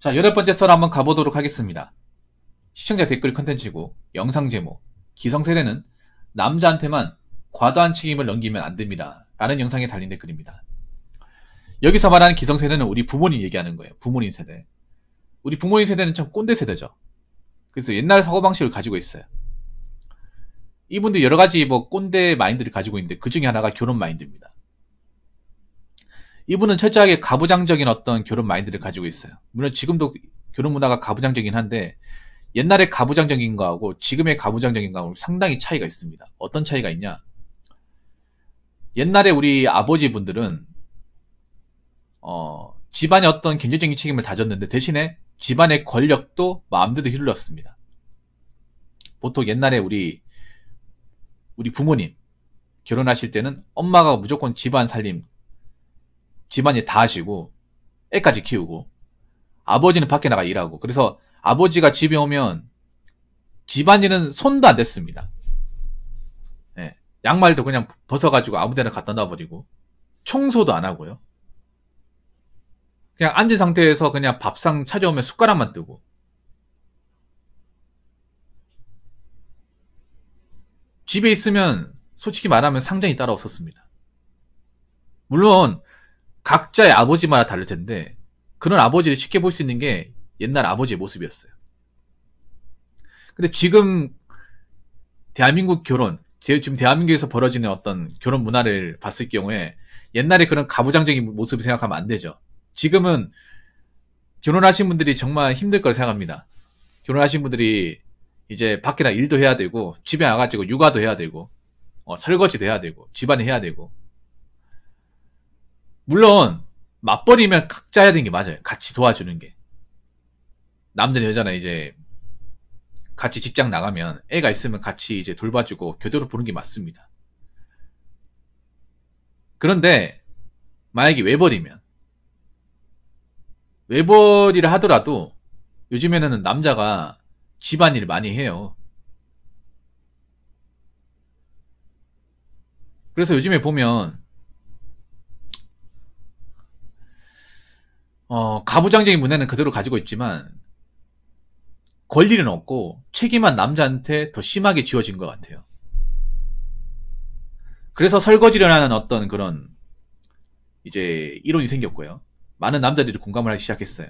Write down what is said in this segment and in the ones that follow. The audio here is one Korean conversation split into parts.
자, 여덟 번째 썰 한번 가보도록 하겠습니다. 시청자 댓글 컨텐츠고 영상 제목 기성세대는 남자한테만 과도한 책임을 넘기면 안 됩니다. 라는 영상에 달린 댓글입니다. 여기서 말하는 기성세대는 우리 부모님 얘기하는 거예요. 부모님 세대. 우리 부모님 세대는 참 꼰대 세대죠. 그래서 옛날 사고방식을 가지고 있어요. 이분들 여러 가지 뭐 꼰대 마인드를 가지고 있는데 그 중에 하나가 결혼 마인드입니다. 이분은 철저하게 가부장적인 어떤 결혼 마인드를 가지고 있어요. 물론 지금도 결혼 문화가 가부장적이긴 한데 옛날에 가부장적인 거하고 지금의 가부장적인 거하고 상당히 차이가 있습니다. 어떤 차이가 있냐? 옛날에 우리 아버지분들은 어, 집안의 어떤 경제적인 책임을 다졌는데 대신에 집안의 권력도 마음대로 휘둘렀습니다. 보통 옛날에 우리 우리 부모님 결혼하실 때는 엄마가 무조건 집안 살림 집안일 다 하시고 애까지 키우고 아버지는 밖에 나가 일하고 그래서 아버지가 집에 오면 집안일은 손도 안 댔습니다. 예, 양말도 그냥 벗어가지고 아무데나 갖다 놔버리고 청소도 안 하고요. 그냥 앉은 상태에서 그냥 밥상 찾아오면 숟가락만 뜨고 집에 있으면 솔직히 말하면 상장이 따라 없었습니다. 물론 각자의 아버지마다 다를 텐데 그런 아버지를 쉽게 볼 수 있는 게 옛날 아버지의 모습이었어요. 근데 지금 대한민국 결혼, 지금 대한민국에서 벌어지는 어떤 결혼 문화를 봤을 경우에 옛날에 그런 가부장적인 모습을 생각하면 안 되죠. 지금은 결혼하신 분들이 정말 힘들 걸 생각합니다. 결혼하신 분들이 이제 밖에 나 일도 해야 되고 집에 와가지고 육아도 해야 되고 어, 설거지도 해야 되고 집안일 해야 되고 물론 맞벌이면 각자 야 되는 게 맞아요. 같이 도와주는 게. 남자 여자나 이제 같이 직장 나가면 애가 있으면 같이 이제 돌봐주고 교대로 보는 게 맞습니다. 그런데 만약에 외벌이면 외벌이를 하더라도 요즘에는 남자가 집안일을 많이 해요. 그래서 요즘에 보면 어, 가부장적인 문화는 그대로 가지고 있지만 권리는 없고 책임한 남자한테 더 심하게 지워진 것 같아요. 그래서 설거지를 하는 어떤 그런 이제 이론이 생겼고요. 많은 남자들이 공감을 하기 시작했어요.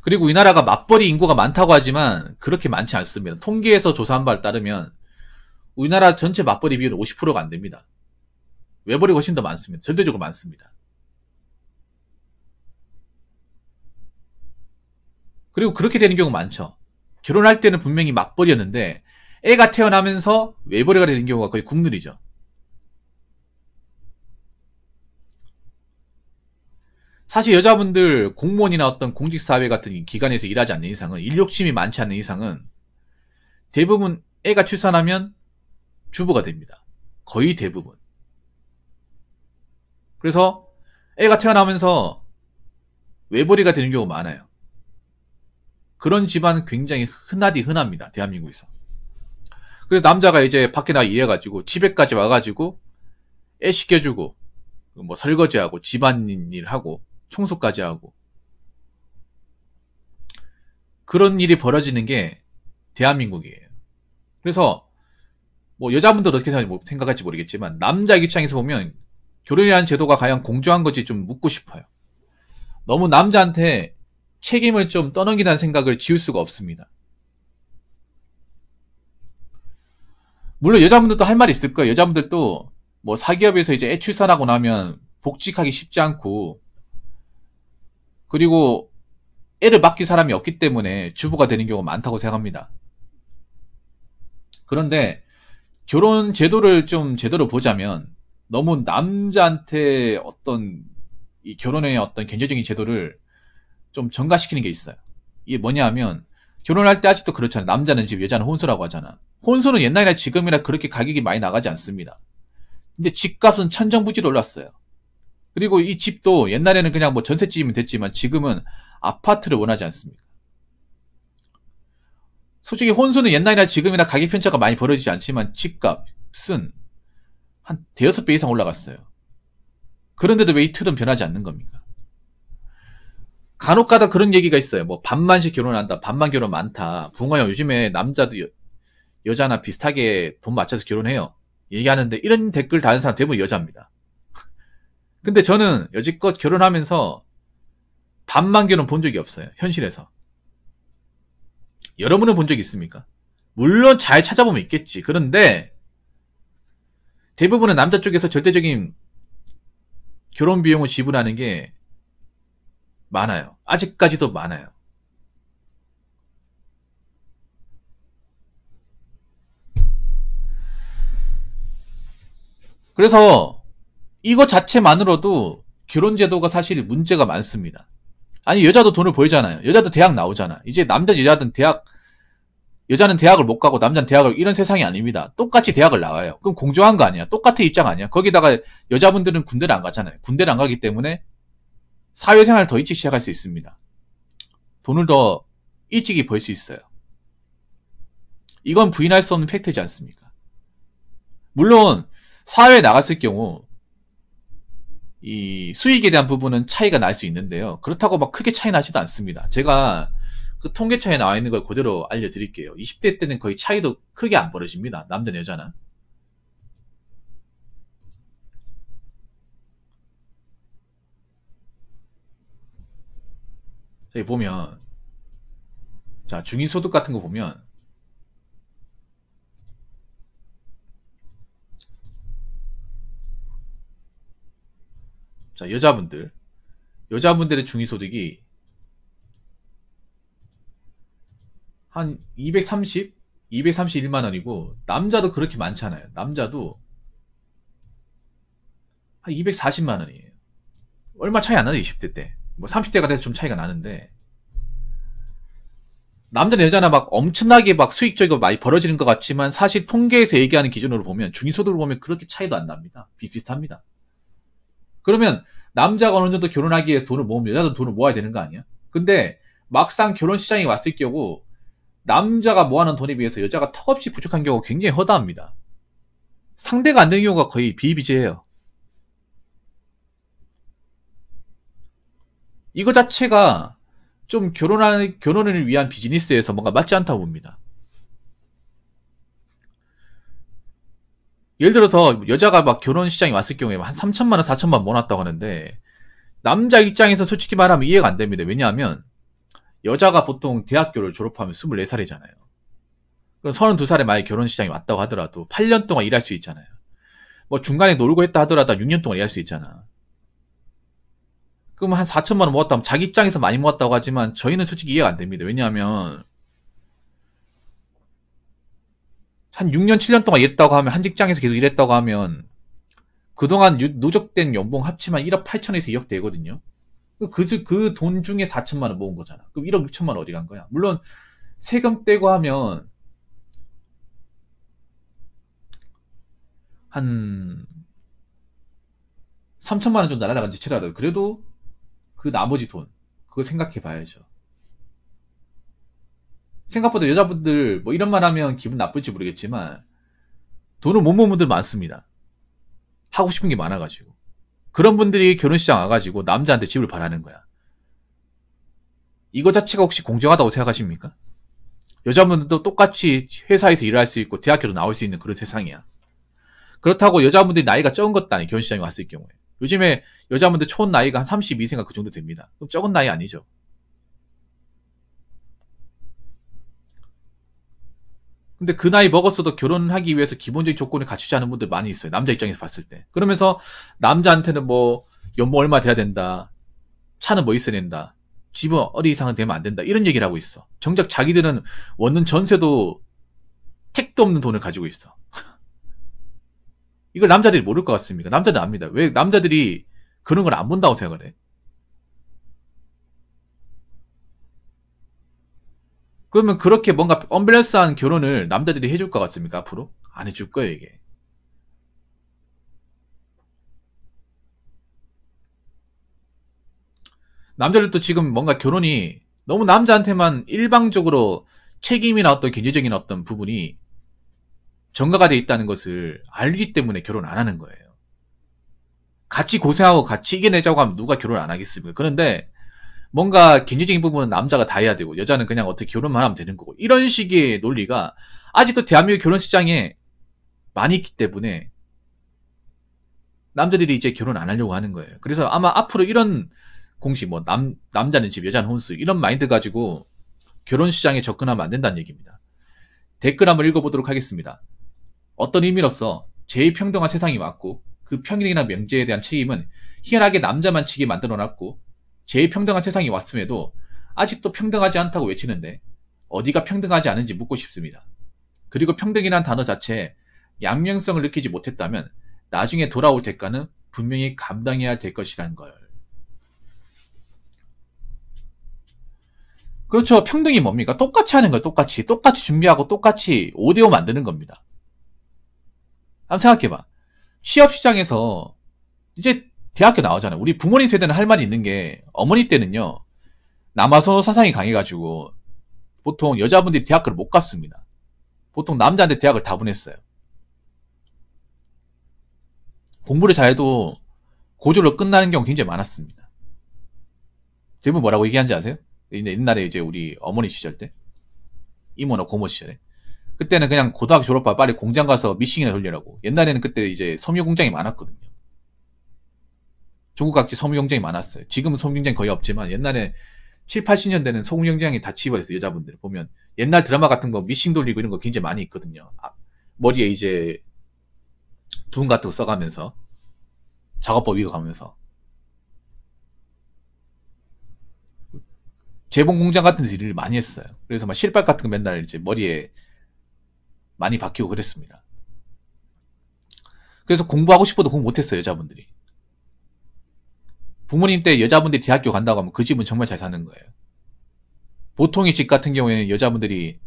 그리고 이 나라가 맞벌이 인구가 많다고 하지만 그렇게 많지 않습니다. 통계에서 조사한 바에 따르면 우리나라 전체 맞벌이 비율은 50%가 안 됩니다. 외벌이 훨씬 더 많습니다. 전대적으로 많습니다. 그리고 그렇게 되는 경우 많죠. 결혼할 때는 분명히 맞벌이였는데 애가 태어나면서 외벌이가 되는 경우가 거의 국룰이죠. 사실 여자분들 공무원이나 어떤 공직사회 같은 기관에서 일하지 않는 이상은 일욕심이 많지 않는 이상은 대부분 애가 출산하면 주부가 됩니다. 거의 대부분. 그래서 애가 태어나면서 외벌이가 되는 경우 많아요. 그런 집안 굉장히 흔하디 흔합니다. 대한민국에서. 그래서 남자가 이제 밖에 나가 일해가지고 집에까지 와가지고 애 시켜주고 뭐 설거지하고 집안일 하고 청소까지 하고 그런 일이 벌어지는 게 대한민국이에요. 그래서 뭐 여자분들 어떻게 생각할지 모르겠지만 남자 입장에서 보면 결혼이라는 제도가 과연 공정한 건지좀 묻고 싶어요. 너무 남자한테 책임을 좀 떠넘기다는 생각을 지울 수가 없습니다. 물론 여자분들도 할 말이 있을 거예요. 여자분들도 뭐 사기업에서 이제 애 출산하고 나면 복직하기 쉽지 않고 그리고 애를 맡길 사람이 없기 때문에 주부가 되는 경우가 많다고 생각합니다. 그런데 결혼 제도를 좀 제대로 보자면 너무 남자한테 어떤 이 결혼의 어떤 경제적인 제도를 좀 전가시키는 게 있어요. 이게 뭐냐 하면 결혼할 때 아직도 그렇잖아요. 남자는 집, 여자는 혼수라고 하잖아. 혼수는 옛날이나 지금이나 그렇게 가격이 많이 나가지 않습니다. 근데 집값은 천정부지로 올랐어요. 그리고 이 집도 옛날에는 그냥 뭐 전셋집이면 됐지만 지금은 아파트를 원하지 않습니다. 솔직히 혼수는 옛날이나 지금이나 가격 편차가 많이 벌어지지 않지만 집값은 한 대여섯 배 이상 올라갔어요. 그런데도 왜 이틀은 변하지 않는 겁니까? 간혹 가다 그런 얘기가 있어요. 뭐 반만씩 결혼한다, 반만 결혼 많다. 붕어야 요즘에 남자도 여, 여자나 비슷하게 돈 맞춰서 결혼해요. 얘기하는데 이런 댓글 다는 사람 대부분 여자입니다. 근데 저는 여지껏 결혼하면서 반만 결혼 본 적이 없어요. 현실에서. 여러분은 본 적 있습니까? 물론 잘 찾아보면 있겠지. 그런데 대부분은 남자 쪽에서 절대적인 결혼 비용을 지불하는 게 많아요. 아직까지도 많아요. 그래서 이거 자체만으로도 결혼제도가 사실 문제가 많습니다. 아니 여자도 돈을 벌잖아요. 여자도 대학 나오잖아. 이제 남자 여자든 대학 여자는 대학을 못 가고 남자는 대학을 이런 세상이 아닙니다. 똑같이 대학을 나와요. 그럼 공정한거 아니야? 똑같은 입장 아니야? 거기다가 여자분들은 군대를 안 가잖아요. 군대를 안 가기 때문에 사회생활을 더 일찍 시작할 수 있습니다. 돈을 더 일찍이 벌 수 있어요. 이건 부인할 수 없는 팩트지 않습니까? 물론 사회에 나갔을 경우 이 수익에 대한 부분은 차이가 날 수 있는데요. 그렇다고 막 크게 차이 나지도 않습니다. 제가 그 통계차에 나와 있는 걸 그대로 알려드릴게요. 20대 때는 거의 차이도 크게 안 벌어집니다. 남자 여자나. 저기 보면 자 중위소득 같은 거 보면 자 여자분들 여자분들의 중위소득이 한 230, 231만 원이고 남자도 그렇게 많잖아요. 남자도 한 240만 원이에요. 얼마 차이 안 나죠, 20대 때. 뭐 30대가 돼서 좀 차이가 나는데 남자나 여자나 막 엄청나게 막 수익적이고 많이 벌어지는 것 같지만 사실 통계에서 얘기하는 기준으로 보면 중위소득으로 보면 그렇게 차이도 안 납니다. 비슷합니다. 그러면 남자가 어느 정도 결혼하기 위해서 돈을 모으면 여자도 돈을 모아야 되는 거 아니야? 근데 막상 결혼 시장이 왔을 경우 남자가 모아놓은 돈에 비해서 여자가 턱없이 부족한 경우가 굉장히 허다합니다. 상대가 안 되는 경우가 거의 비일비제예요 이거 자체가 좀결혼하 결혼을 위한 비즈니스에서 뭔가 맞지 않다고 봅니다. 예를 들어서 여자가 막 결혼 시장에 왔을 경우에 한 3천만 원, 4천만 원 모았다고 하는데 남자 입장에서 솔직히 말하면 이해가 안 됩니다. 왜냐하면 여자가 보통 대학교를 졸업하면 24살이잖아요. 그럼 32살에 만약 결혼 시장이 왔다고 하더라도 8년 동안 일할 수 있잖아요. 뭐 중간에 놀고 했다 하더라도 6년 동안 일할 수 있잖아. 그럼 한 4천만 원 모았다면 자기 입장에서 많이 모았다고 하지만 저희는 솔직히 이해가 안 됩니다. 왜냐하면 한 6년, 7년 동안 일했다고 하면 한 직장에서 계속 일했다고 하면 그동안 누적된 연봉 합치면 1억 8천에서 2억 되거든요. 그, 그돈 그 중에 4천만 원 모은 거잖아. 그럼 1억 6천만 원 어디 간 거야? 물론, 세금 떼고 하면, 한, 3천만 원 정도 날아간 지체라도 그래도 그 나머지 돈, 그거 생각해 봐야죠. 생각보다 여자분들, 뭐 이런 말 하면 기분 나쁠지 모르겠지만, 돈을 못 모은 분들 많습니다. 하고 싶은 게 많아가지고. 그런 분들이 결혼시장 와가지고 남자한테 집을 바라는 거야. 이거 자체가 혹시 공정하다고 생각하십니까? 여자분들도 똑같이 회사에서 일할 수 있고 대학교도 나올 수 있는 그런 세상이야. 그렇다고 여자분들이 나이가 적은 것도 아니에요. 결혼시장에 왔을 경우에. 요즘에 여자분들 촌 나이가 한 32세가 그 정도 됩니다. 그럼 적은 나이 아니죠. 근데 그 나이 먹었어도 결혼하기 위해서 기본적인 조건을 갖추지 않은 분들 많이 있어요. 남자 입장에서 봤을 때. 그러면서 남자한테는 뭐 연봉 얼마 돼야 된다. 차는 뭐 있어야 된다. 집은 어디 이상 은 되면 안 된다. 이런 얘기를 하고 있어. 정작 자기들은 원는 전세도 택도 없는 돈을 가지고 있어. 이걸 남자들이 모를 것 같습니까? 남자들 압니다. 왜 남자들이 그런 걸 안 본다고 생각을 해? 그러면 그렇게 뭔가 언밸런스한 결혼을 남자들이 해줄 것 같습니까 앞으로? 안 해줄 거예요 이게. 남자들도 지금 뭔가 결혼이 너무 남자한테만 일방적으로 책임이나 어떤 경제적인 어떤 부분이 전가가 돼 있다는 것을 알기 때문에 결혼 안 하는 거예요. 같이 고생하고 같이 이겨내자고 하면 누가 결혼 안 하겠습니까? 그런데 뭔가 경제적인 부분은 남자가 다 해야 되고 여자는 그냥 어떻게 결혼만 하면 되는 거고 이런 식의 논리가 아직도 대한민국 결혼 시장에 많이 있기 때문에 남자들이 이제 결혼 안 하려고 하는 거예요. 그래서 아마 앞으로 이런 공식 뭐 남 남자는 집 여자는 혼수 이런 마인드 가지고 결혼 시장에 접근하면 안 된다는 얘기입니다. 댓글 한번 읽어보도록 하겠습니다. 어떤 의미로서 제일평등한 세상이 왔고 그 평등이나 명제에 대한 책임은 희한하게 남자만 치게 만들어놨고 제일평등한 세상이 왔음에도 아직도 평등하지 않다고 외치는데 어디가 평등하지 않은지 묻고 싶습니다. 그리고 평등이란 단어 자체에 양면성을 느끼지 못했다면 나중에 돌아올 대가는 분명히 감당해야 될 것이란 걸. 그렇죠. 평등이 뭡니까? 똑같이 하는 거예요. 똑같이. 똑같이 준비하고 똑같이 오디오 만드는 겁니다. 한번 생각해봐. 취업시장에서 이제 대학교 나오잖아요. 우리 부모님 세대는 할 말이 있는 게 어머니 때는요. 남아서 사상이 강해가지고 보통 여자분들이 대학교를 못 갔습니다. 보통 남자한테 대학을 다 보냈어요. 공부를 잘해도 고졸로 끝나는 경우 굉장히 많았습니다. 대부분 뭐라고 얘기하는지 아세요? 옛날에 이제 우리 어머니 시절 때 이모나 고모 시절에 그때는 그냥 고등학교 졸업하고 빨리 공장 가서 미싱이나 돌리라고 옛날에는 그때 이제 섬유 공장이 많았거든요. 전국 각지 섬유 경쟁이 많았어요. 지금은 섬유 경쟁 거의 없지만 옛날에 7, 80년대는 섬유 경쟁이 다 치워졌어요. 여자분들 보면 옛날 드라마 같은 거 미싱 돌리고 이런 거 굉장히 많이 있거든요. 아, 머리에 이제 둔 같은 거 써가면서 작업법 이거 가면서 재봉 공장 같은 데서 일을 많이 했어요. 그래서 막 실밥 같은 거 맨날 이제 머리에 많이 박히고 그랬습니다. 그래서 공부하고 싶어도 공부 못했어요, 여자분들이. 부모님 때 여자분들이 대학교 간다고 하면 그 집은 정말 잘 사는 거예요. 보통의 집 같은 경우에는 여자분들이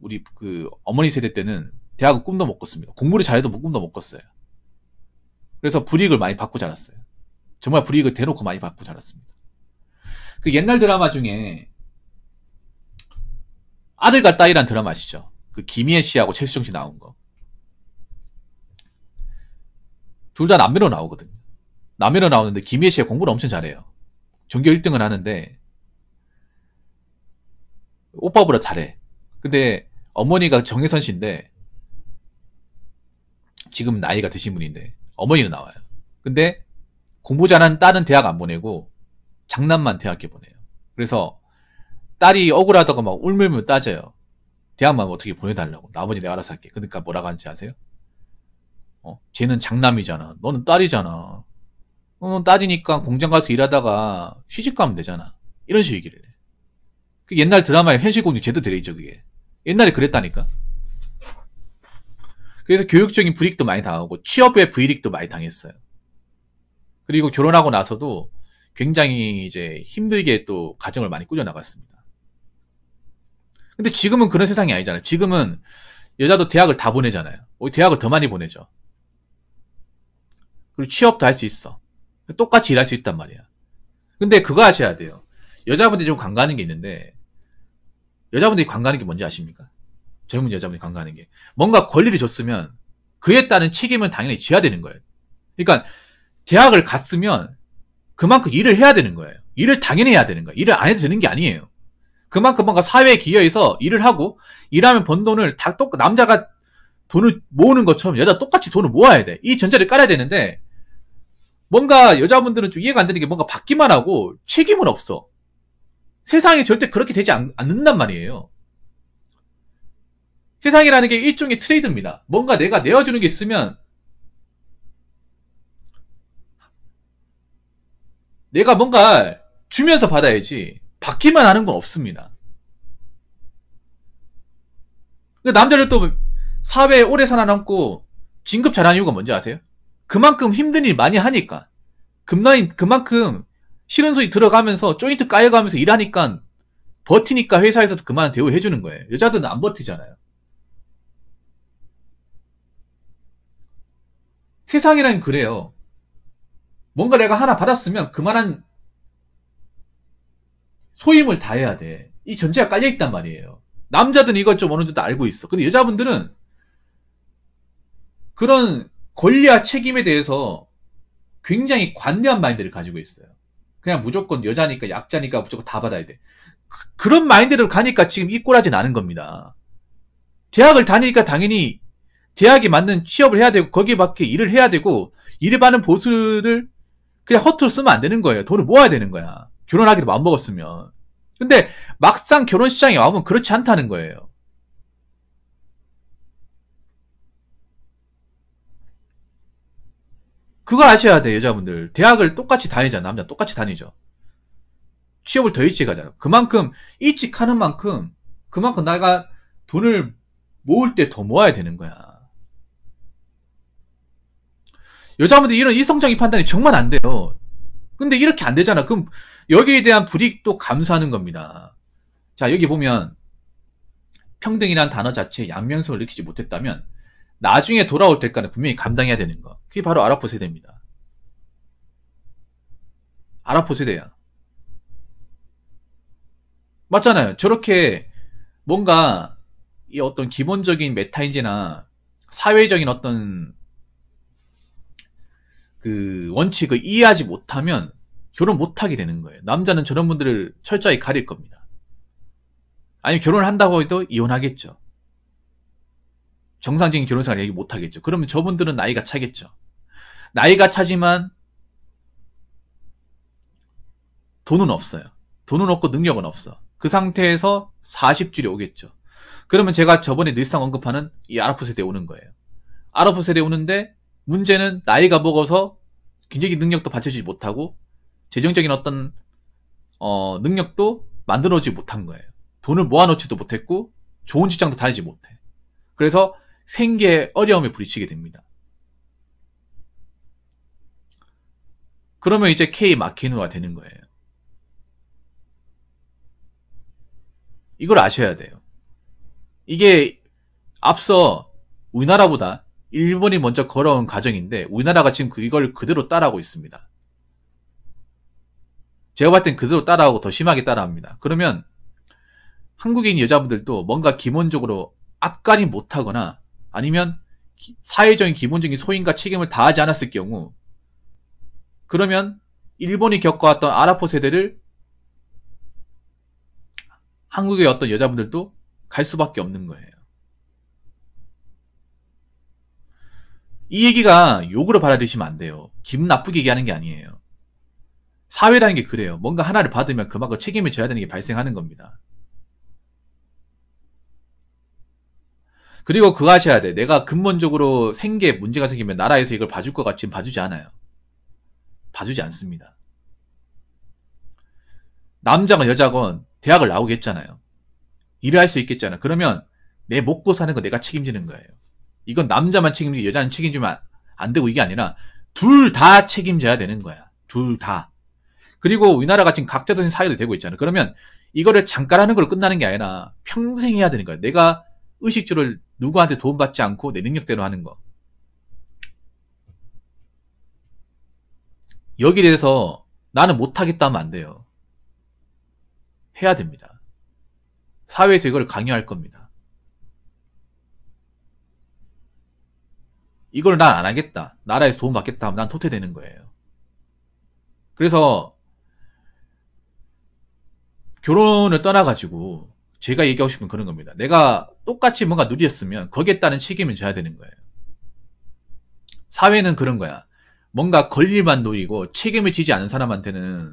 우리 그 어머니 세대 때는 대학을 꿈도 못 꿨습니다. 공부를 잘해도 꿈도 못 꿨어요. 그래서 불이익을 많이 받고 자랐어요. 정말 불이익을 대놓고 많이 받고 자랐습니다. 그 옛날 드라마 중에 아들과 딸이란 드라마 아시죠? 그 김희애 씨하고 최수정 씨 나온 거. 둘 다 남매로 나오거든요. 남해로 나오는데 김예 씨가 공부를 엄청 잘해요. 전교 1등을 하는데 오빠보다 잘해. 근데 어머니가 정혜선 씨인데 지금 나이가 드신 분인데 어머니는 나와요. 근데 공부 잘하는 딸은 대학 안 보내고 장남만 대학에 보내요. 그래서 딸이 억울하다고 막 울물물 따져요. 대학만 어떻게 보내달라고. 나머지 내가 알아서 할게. 그러니까 뭐라고 하는지 아세요? 어, 쟤는 장남이잖아. 너는 딸이잖아. 어, 뭐 따지니까 공장 가서 일하다가 시집 가면 되잖아. 이런 식의 얘기를 해. 그 옛날 드라마에 현실 공주 제도 되레이죠, 그게. 옛날에 그랬다니까. 그래서 교육적인 불이익도 많이 당하고 취업의 불이익도 많이 당했어요. 그리고 결혼하고 나서도 굉장히 이제 힘들게 또 가정을 많이 꾸려나갔습니다. 근데 지금은 그런 세상이 아니잖아요. 지금은 여자도 대학을 다 보내잖아요. 대학을 더 많이 보내죠. 그리고 취업도 할 수 있어. 똑같이 일할 수 있단 말이야. 근데 그거 아셔야 돼요. 여자분들이 좀 관가하는 게 있는데 여자분들이 관가하는 게 뭔지 아십니까? 젊은 여자분이 관가하는 게 뭔가 권리를 줬으면 그에 따른 책임은 당연히 져야 되는 거예요. 그러니까 대학을 갔으면 그만큼 일을 해야 되는 거예요. 일을 당연히 해야 되는 거예요. 일을 안 해도 되는 게 아니에요. 그만큼 뭔가 사회에 기여해서 일을 하고 일하면 번 돈을 다똑 남자가 돈을 모으는 것처럼 여자 똑같이 돈을 모아야 돼. 이전자를 깔아야 되는데 뭔가 여자분들은 좀 이해가 안 되는 게 뭔가 받기만 하고 책임은 없어. 세상이 절대 그렇게 되지 않, 는단 말이에요. 세상이라는 게 일종의 트레이드입니다. 뭔가 내가 내어주는 게 있으면 내가 뭔가 주면서 받아야지 받기만 하는 건 없습니다. 남자들도 사회에 오래 살아남고 진급 잘하는 이유가 뭔지 아세요? 그만큼 힘든 일 많이 하니까. 금라인 그만큼 싫은 소리 들어가면서 조인트 까여가면서 일하니까 버티니까 회사에서 도 그만 대우해주는 거예요. 여자들은 안 버티잖아요. 세상이란 그래요. 뭔가 내가 하나 받았으면 그만한 소임을 다해야 돼. 이 전제가 깔려있단 말이에요. 남자들은 이것 좀 어느 정도 알고 있어. 근데 여자분들은 그런 권리와 책임에 대해서 굉장히 관대한 마인드를 가지고 있어요. 그냥 무조건 여자니까 약자니까 무조건 다 받아야 돼. 그, 런 마인드로 가니까 지금 이 꼴하진 않는 겁니다. 대학을 다니니까 당연히 대학에 맞는 취업을 해야 되고 거기에 맞게 일을 해야 되고 일에 받는 보수를 그냥 허투루 쓰면 안 되는 거예요. 돈을 모아야 되는 거야. 결혼하기도 마음먹었으면. 근데 막상 결혼 시장에 와보면 그렇지 않다는 거예요. 그거 아셔야 돼, 여자분들. 대학을 똑같이 다니잖아, 남자 똑같이 다니죠. 취업을 더 일찍 하잖아. 그만큼, 일찍 하는 만큼, 그만큼 내가 돈을 모을 때 더 모아야 되는 거야. 여자분들 이런 일성적인 판단이 정말 안 돼요. 근데 이렇게 안 되잖아. 그럼 여기에 대한 불이익도 감수하는 겁니다. 자, 여기 보면, 평등이란 단어 자체에 양면성을 느끼지 못했다면, 나중에 돌아올 때까지 분명히 감당해야 되는 거. 그게 바로 아랍포 세대입니다. 아랍포 세대야. 맞잖아요. 저렇게 뭔가 이 어떤 기본적인 메타인지나 사회적인 어떤 그 원칙을 이해하지 못하면 결혼 못하게 되는 거예요. 남자는 저런 분들을 철저히 가릴 겁니다. 아니면 결혼을 한다고 해도 이혼하겠죠. 정상적인 결혼생활 얘기 못 하겠죠. 그러면 저분들은 나이가 차겠죠. 나이가 차지만 돈은 없어요. 돈은 없고 능력은 없어. 그 상태에서 40줄이 오겠죠. 그러면 제가 저번에 늘상 언급하는 이 아랍 세대에 오는 거예요. 아랍 세대에 오는데 문제는 나이가 먹어서 굉장히 능력도 받쳐주지 못하고 재정적인 어떤 어, 능력도 만들어지 못한 거예요. 돈을 모아놓지도 못했고 좋은 직장도 다니지 못해. 그래서 생계 어려움에 부딪히게 됩니다. 그러면 이제 K 마키누가 되는 거예요. 이걸 아셔야 돼요. 이게 앞서 우리나라보다 일본이 먼저 걸어온 과정인데 우리나라가 지금 그- 이걸 그대로 따라하고 있습니다. 제가 봤을 땐 그대로 따라하고 더 심하게 따라합니다. 그러면 한국인 여자분들도 뭔가 기본적으로 악간이 못하거나 아니면 사회적인 기본적인 소임과 책임을 다하지 않았을 경우 그러면 일본이 겪어왔던 아라포 세대를 한국의 어떤 여자분들도 갈 수밖에 없는 거예요. 이 얘기가 욕으로 받아들이시면 안 돼요. 기분 나쁘게 얘기하는 게 아니에요. 사회라는 게 그래요. 뭔가 하나를 받으면 그만큼 책임을 져야 되는 게 발생하는 겁니다. 그리고 그거 하셔야 돼. 내가 근본적으로 생계 문제가 생기면 나라에서 이걸 봐줄 것 같지만 봐주지 않아요. 봐주지 않습니다. 남자건 여자건 대학을 나오겠잖아요. 일을 할 수 있겠잖아. 그러면 내 먹고 사는 거 내가 책임지는 거예요. 이건 남자만 책임지고 여자는 책임지면 안 되고 이게 아니라 둘 다 책임져야 되는 거야. 둘 다. 그리고 우리나라가 지금 각자적인 사회도 되고 있잖아. 그러면 이거를 잠깐 하는 걸로 끝나는 게 아니라 평생 해야 되는 거야. 내가 의식주를 누구한테 도움받지 않고 내 능력대로 하는 거. 여기에 대해서 나는 못하겠다 하면 안 돼요. 해야 됩니다. 사회에서 이걸 강요할 겁니다. 이걸 난 안 하겠다. 나라에서 도움받겠다 하면 난토퇴되는 거예요. 그래서 결혼을 떠나가지고 제가 얘기하고 싶은 그런 겁니다. 내가 똑같이 뭔가 누렸으면 거기에 따른 책임을 져야 되는 거예요. 사회는 그런 거야. 뭔가 권리만 누리고 책임을 지지 않은 사람한테는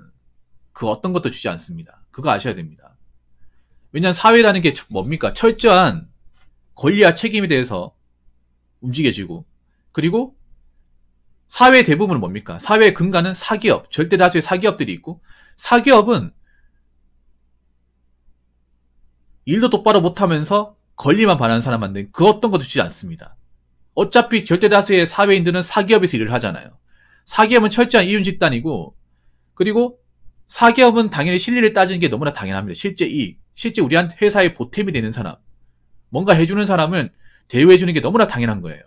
그 어떤 것도 주지 않습니다. 그거 아셔야 됩니다. 왜냐하면 사회라는 게 뭡니까? 철저한 권리와 책임에 대해서 움직여지고 그리고 사회 대부분은 뭡니까? 사회의 근간은 사기업, 절대 다수의 사기업들이 있고 사기업은 일도 똑바로 못하면서 권리만 바라는 사람한테 그 어떤 것도 주지 않습니다. 어차피 결대다수의 사회인들은 사기업에서 일을 하잖아요. 사기업은 철저한 이윤 집단이고 그리고 사기업은 당연히 실리를 따지는 게 너무나 당연합니다. 실제 이 실제 우리한 테 회사의 보탬이 되는 사람, 뭔가 해주는 사람은 대우해주는 게 너무나 당연한 거예요.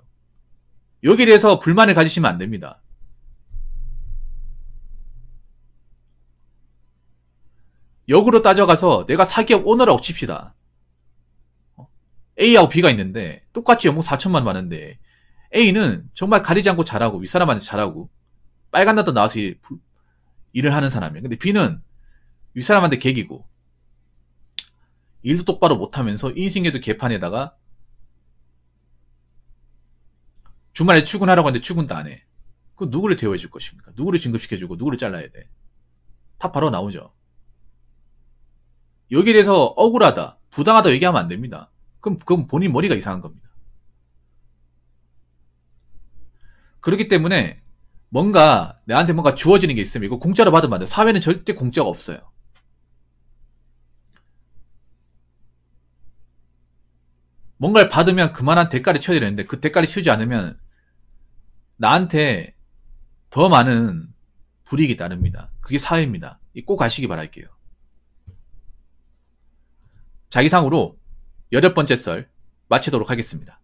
여기에 대해서 불만을 가지시면 안 됩니다. 역으로 따져가서 내가 사기업 오너라고 칩시다. A하고 B가 있는데 똑같이 연봉 4천만 많은데 A는 정말 가리지 않고 잘하고 윗사람한테 잘하고 빨간 나도 나와서 일, 일을 하는 사람이에요. 근데 B는 윗사람한테 개기고 일도 똑바로 못하면서 인신계도 개판에다가 주말에 출근하라고 하는데 출근도 안 해. 그 누구를 대우해줄 것입니까? 누구를 진급시켜주고 누구를 잘라야 돼? 다 바로 나오죠. 여기에 대해서 억울하다, 부당하다 얘기하면 안 됩니다. 그럼 그건 본인 머리가 이상한 겁니다. 그렇기 때문에 뭔가 내한테 뭔가 주어지는 게 있으면 이거 공짜로 받으면 안 돼. 사회는 절대 공짜가 없어요. 뭔가를 받으면 그만한 대가를 쳐야 되는데 그 대가를 치우지 않으면 나한테 더 많은 불이익이 따릅니다. 그게 사회입니다. 꼭 아시기 바랄게요. 자기상으로 여덟 번째 썰 마치도록 하겠습니다.